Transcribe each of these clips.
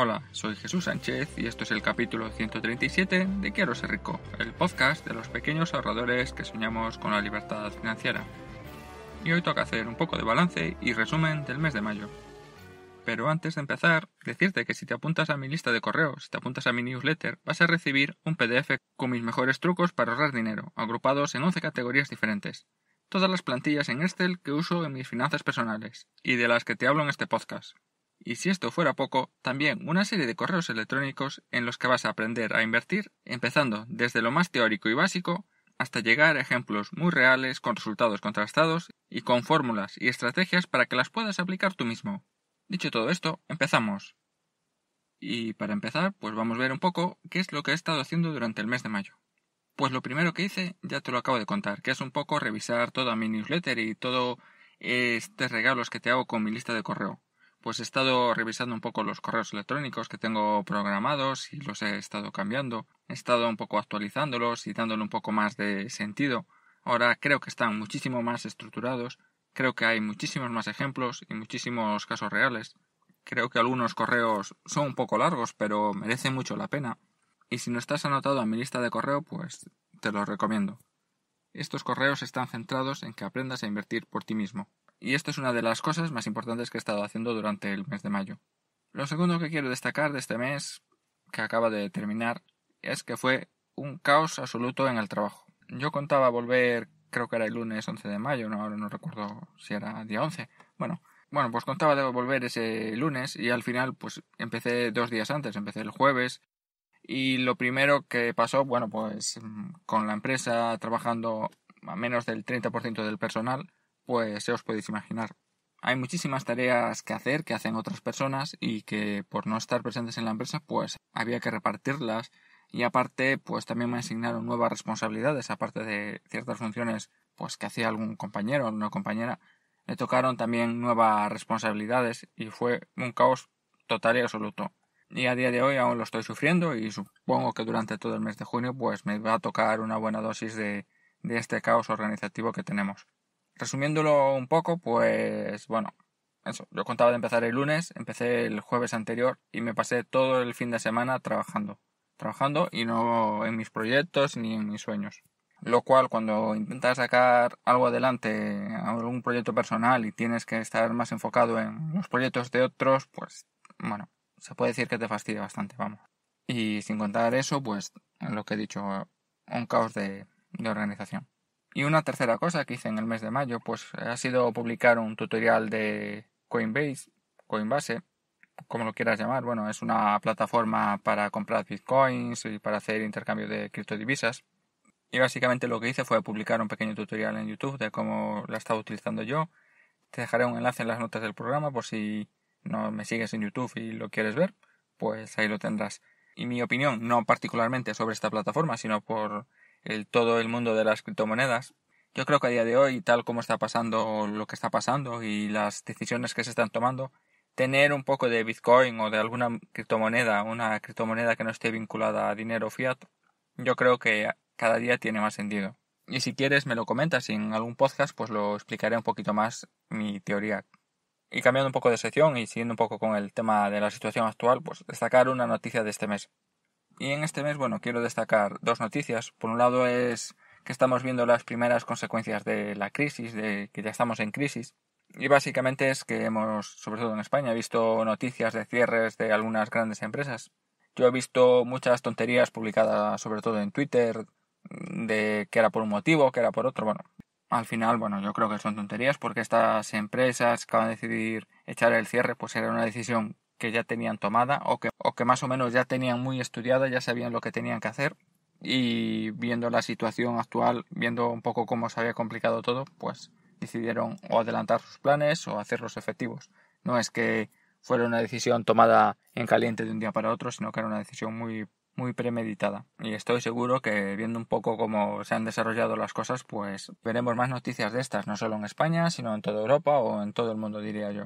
Hola, soy Jesús Sánchez y esto es el capítulo 137 de Quiero ser rico, el podcast de los pequeños ahorradores que soñamos con la libertad financiera. Y hoy toca hacer un poco de balance y resumen del mes de mayo. Pero antes de empezar, decirte que si te apuntas a mi lista de correos, si te apuntas a mi newsletter, vas a recibir un PDF con mis mejores trucos para ahorrar dinero, agrupados en 11 categorías diferentes. Todas las plantillas en Excel que uso en mis finanzas personales y de las que te hablo en este podcast. Y si esto fuera poco, también una serie de correos electrónicos en los que vas a aprender a invertir, empezando desde lo más teórico y básico, hasta llegar a ejemplos muy reales con resultados contrastados y con fórmulas y estrategias para que las puedas aplicar tú mismo. Dicho todo esto, empezamos. Y para empezar, pues vamos a ver un poco qué es lo que he estado haciendo durante el mes de mayo. Pues lo primero que hice ya te lo acabo de contar, que es un poco revisar toda mi newsletter y todos estos regalos que te hago con mi lista de correo pues he estado revisando un poco los correos electrónicos que tengo programados y los he estado cambiando. He estado un poco actualizándolos y dándole un poco más de sentido. Ahora creo que están muchísimo más estructurados, creo que hay muchísimos más ejemplos y muchísimos casos reales. Creo que algunos correos son un poco largos, pero merecen mucho la pena. Y si no estás anotado en mi lista de correo, pues te los recomiendo. Estos correos están centrados en que aprendas a invertir por ti mismo y esto es una de las cosas más importantes que he estado haciendo durante el mes de mayo. Lo segundo que quiero destacar de este mes, que acaba de terminar, es que fue un caos absoluto en el trabajo. Yo contaba volver, creo que era el lunes 11 de mayo, no, ahora no recuerdo si era día 11. Bueno, bueno, pues contaba de volver ese lunes y al final pues empecé dos días antes, empecé el jueves y lo primero que pasó, bueno, pues con la empresa trabajando a menos del 30% del personal, pues ya os podéis imaginar. Hay muchísimas tareas que hacer que hacen otras personas y que por no estar presentes en la empresa pues había que repartirlas y aparte pues también me asignaron nuevas responsabilidades aparte de ciertas funciones pues que hacía algún compañero o una compañera le tocaron también nuevas responsabilidades y fue un caos total y absoluto y a día de hoy aún lo estoy sufriendo y supongo que durante todo el mes de junio pues me va a tocar una buena dosis de, de este caos organizativo que tenemos. Resumiéndolo un poco, pues bueno, eso, yo contaba de empezar el lunes, empecé el jueves anterior y me pasé todo el fin de semana trabajando, trabajando y no en mis proyectos ni en mis sueños. Lo cual cuando intentas sacar algo adelante, algún proyecto personal y tienes que estar más enfocado en los proyectos de otros, pues bueno, se puede decir que te fastidia bastante, vamos. Y sin contar eso, pues lo que he dicho, un caos de, de organización. Y una tercera cosa que hice en el mes de mayo, pues ha sido publicar un tutorial de Coinbase, Coinbase, como lo quieras llamar. Bueno, es una plataforma para comprar bitcoins y para hacer intercambio de criptodivisas. Y básicamente lo que hice fue publicar un pequeño tutorial en YouTube de cómo la estaba utilizando yo. Te dejaré un enlace en las notas del programa por si no me sigues en YouTube y lo quieres ver, pues ahí lo tendrás. Y mi opinión, no particularmente sobre esta plataforma, sino por el, todo el mundo de las criptomonedas. Yo creo que a día de hoy, tal como está pasando lo que está pasando y las decisiones que se están tomando, tener un poco de Bitcoin o de alguna criptomoneda, una criptomoneda que no esté vinculada a dinero fiat, yo creo que cada día tiene más sentido. Y si quieres me lo comentas en algún podcast, pues lo explicaré un poquito más mi teoría. Y cambiando un poco de sección y siguiendo un poco con el tema de la situación actual, pues destacar una noticia de este mes. Y en este mes, bueno, quiero destacar dos noticias. Por un lado es que estamos viendo las primeras consecuencias de la crisis, de que ya estamos en crisis. Y básicamente es que hemos, sobre todo en España, visto noticias de cierres de algunas grandes empresas. Yo he visto muchas tonterías publicadas, sobre todo en Twitter, de que era por un motivo, que era por otro. Bueno, al final, bueno, yo creo que son tonterías porque estas empresas que van a decidir echar el cierre, pues era una decisión que ya tenían tomada o que, más o menos ya tenían muy estudiada, ya sabían lo que tenían que hacer y viendo la situación actual, viendo un poco cómo se había complicado todo, pues decidieron o adelantar sus planes o hacerlos efectivos. No es que fuera una decisión tomada en caliente de un día para otro, sino que era una decisión muy muy premeditada. Y estoy seguro que viendo un poco cómo se han desarrollado las cosas, pues veremos más noticias de estas, no solo en España, sino en toda Europa o en todo el mundo, diría yo.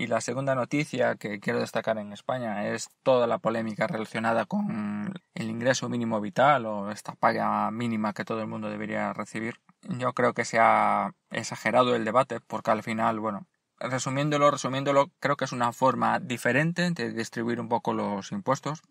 Y la segunda noticia que quiero destacar en España es toda la polémica relacionada con el ingreso mínimo vital o esta paga mínima que todo el mundo debería recibir. Yo creo que se ha exagerado el debate porque al final, bueno, resumiéndolo, resumiéndolo, creo que es una forma diferente de distribuir un poco los impuestos,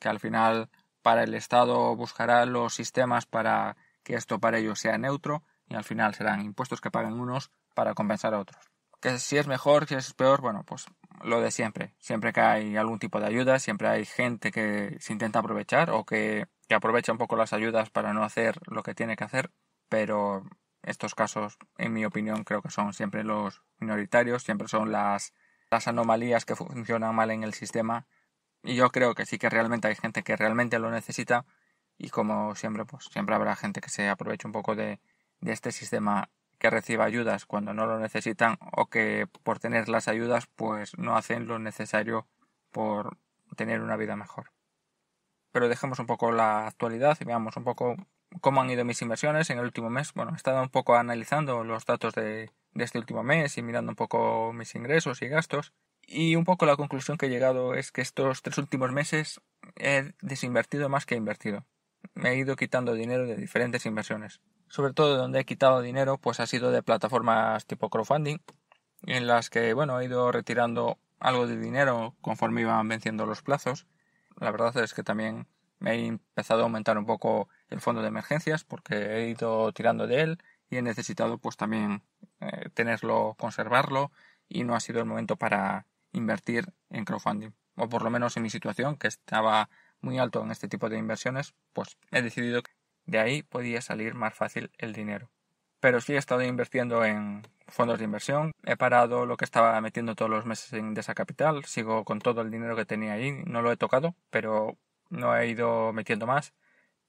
que al final para el Estado buscará los sistemas para que esto para ellos sea neutro y al final serán impuestos que paguen unos para compensar a otros que si es mejor, si es peor, bueno, pues lo de siempre. Siempre que hay algún tipo de ayuda, siempre hay gente que se intenta aprovechar o que, aprovecha un poco las ayudas para no hacer lo que tiene que hacer, pero estos casos, en mi opinión, creo que son siempre los minoritarios, siempre son las, las anomalías que funcionan mal en el sistema. Y yo creo que sí que realmente hay gente que realmente lo necesita y como siempre, pues siempre habrá gente que se aproveche un poco de, de este sistema que reciba ayudas cuando no lo necesitan o que por tener las ayudas pues no hacen lo necesario por tener una vida mejor. Pero dejemos un poco la actualidad y veamos un poco cómo han ido mis inversiones en el último mes. Bueno, he estado un poco analizando los datos de, de este último mes y mirando un poco mis ingresos y gastos. Y un poco la conclusión que he llegado es que estos tres últimos meses he desinvertido más que he invertido. Me he ido quitando dinero de diferentes inversiones sobre todo donde he quitado dinero, pues ha sido de plataformas tipo crowdfunding, en las que, bueno, he ido retirando algo de dinero conforme iban venciendo los plazos. La verdad es que también me he empezado a aumentar un poco el fondo de emergencias porque he ido tirando de él y he necesitado pues también eh, tenerlo, conservarlo y no ha sido el momento para invertir en crowdfunding. O por lo menos en mi situación, que estaba muy alto en este tipo de inversiones, pues he decidido de ahí podía salir más fácil el dinero. Pero sí he estado invirtiendo en fondos de inversión, he parado lo que estaba metiendo todos los meses en Indesa capital, sigo con todo el dinero que tenía ahí, no lo he tocado, pero no he ido metiendo más,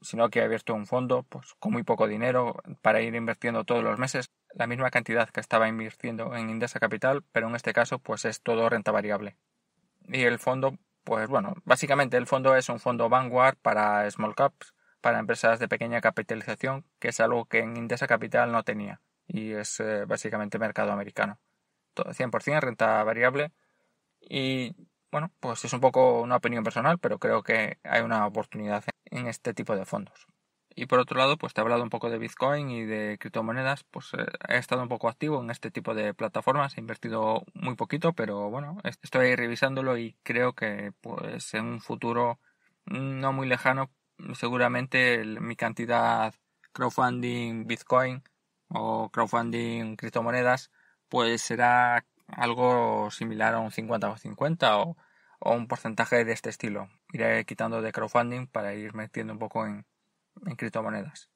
sino que he abierto un fondo pues, con muy poco dinero para ir invirtiendo todos los meses la misma cantidad que estaba invirtiendo en Indesa Capital, pero en este caso pues es todo renta variable. Y el fondo, pues bueno, básicamente el fondo es un fondo Vanguard para small caps para empresas de pequeña capitalización, que es algo que en Indesa Capital no tenía y es eh, básicamente mercado americano. Todo 100% renta variable y bueno, pues es un poco una opinión personal, pero creo que hay una oportunidad en este tipo de fondos. Y por otro lado, pues te he hablado un poco de Bitcoin y de criptomonedas, pues eh, he estado un poco activo en este tipo de plataformas, he invertido muy poquito, pero bueno, estoy revisándolo y creo que pues en un futuro no muy lejano seguramente mi cantidad crowdfunding Bitcoin o crowdfunding criptomonedas, pues será algo similar a un 50 o 50 o, un porcentaje de este estilo. Iré quitando de crowdfunding para ir metiendo un poco en, en criptomonedas.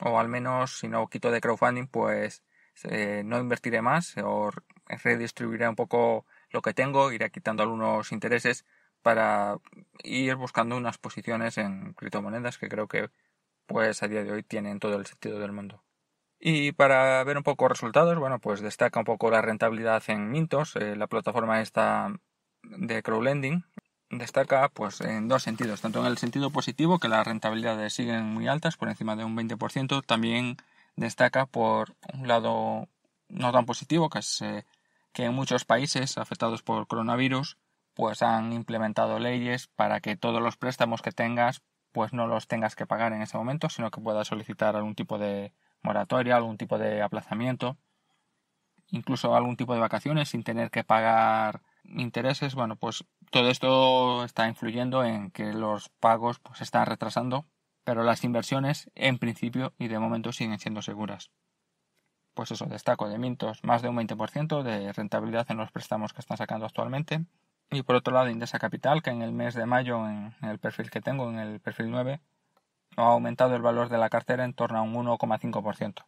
O al menos, si no quito de crowdfunding, pues eh, no invertiré más o redistribuiré un poco lo que tengo, iré quitando algunos intereses para ir buscando unas posiciones en criptomonedas que creo que pues a día de hoy tienen todo el sentido del mundo. Y para ver un poco resultados, bueno, pues destaca un poco la rentabilidad en Mintos, eh, la plataforma esta de crowdlending, destaca pues en dos sentidos, tanto en el sentido positivo que las rentabilidades siguen muy altas, por encima de un 20%, también destaca por un lado no tan positivo, que es eh, que en muchos países afectados por coronavirus pues han implementado leyes para que todos los préstamos que tengas pues no los tengas que pagar en ese momento, sino que puedas solicitar algún tipo de moratoria, algún tipo de aplazamiento, incluso algún tipo de vacaciones sin tener que pagar intereses. Bueno, pues todo esto está influyendo en que los pagos pues se están retrasando, pero las inversiones en principio y de momento siguen siendo seguras. Pues eso, destaco de Mintos más de un 20% de rentabilidad en los préstamos que están sacando actualmente y por otro lado, Indesa Capital, que en el mes de mayo, en, el perfil que tengo, en el perfil 9, ha aumentado el valor de la cartera en torno a un 1,5%.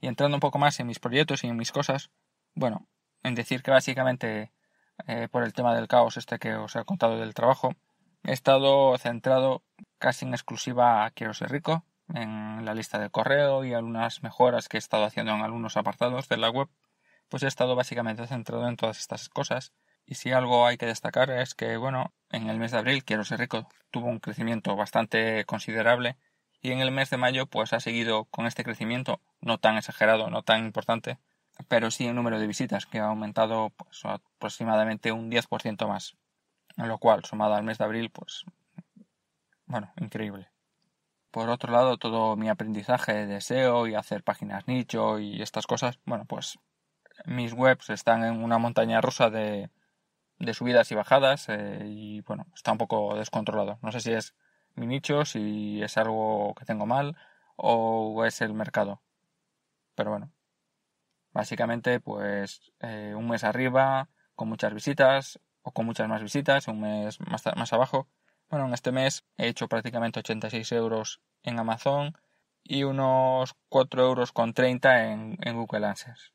Y entrando un poco más en mis proyectos y en mis cosas, bueno, en decir que básicamente eh, por el tema del caos este que os he contado del trabajo, he estado centrado casi en exclusiva a Quiero ser rico, en la lista de correo y algunas mejoras que he estado haciendo en algunos apartados de la web, pues he estado básicamente centrado en todas estas cosas y si algo hay que destacar es que, bueno, en el mes de abril Quiero ser rico tuvo un crecimiento bastante considerable y en el mes de mayo pues ha seguido con este crecimiento, no tan exagerado, no tan importante, pero sí el número de visitas que ha aumentado pues, aproximadamente un 10% más, lo cual sumado al mes de abril pues bueno, increíble. Por otro lado, todo mi aprendizaje de SEO y hacer páginas nicho y estas cosas, bueno, pues mis webs están en una montaña rusa de de subidas y bajadas eh, y bueno, está un poco descontrolado. No sé si es mi nicho, si es algo que tengo mal o es el mercado. Pero bueno, básicamente pues eh, un mes arriba con muchas visitas o con muchas más visitas, un mes más, más abajo. Bueno, en este mes he hecho prácticamente 86 euros en Amazon y unos 4 euros con 30 en, en Google Answers.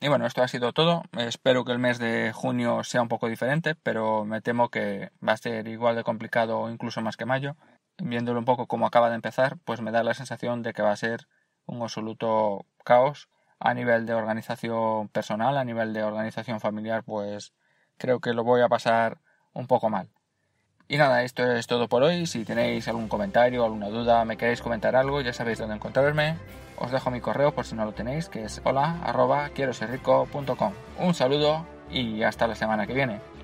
Y bueno, esto ha sido todo. Espero que el mes de junio sea un poco diferente, pero me temo que va a ser igual de complicado o incluso más que mayo. Viéndolo un poco como acaba de empezar, pues me da la sensación de que va a ser un absoluto caos a nivel de organización personal, a nivel de organización familiar, pues creo que lo voy a pasar un poco mal. Y nada, esto es todo por hoy. Si tenéis algún comentario, alguna duda, me queréis comentar algo, ya sabéis dónde encontrarme. Os dejo mi correo por si no lo tenéis, que es hola arroba, .com. Un saludo y hasta la semana que viene.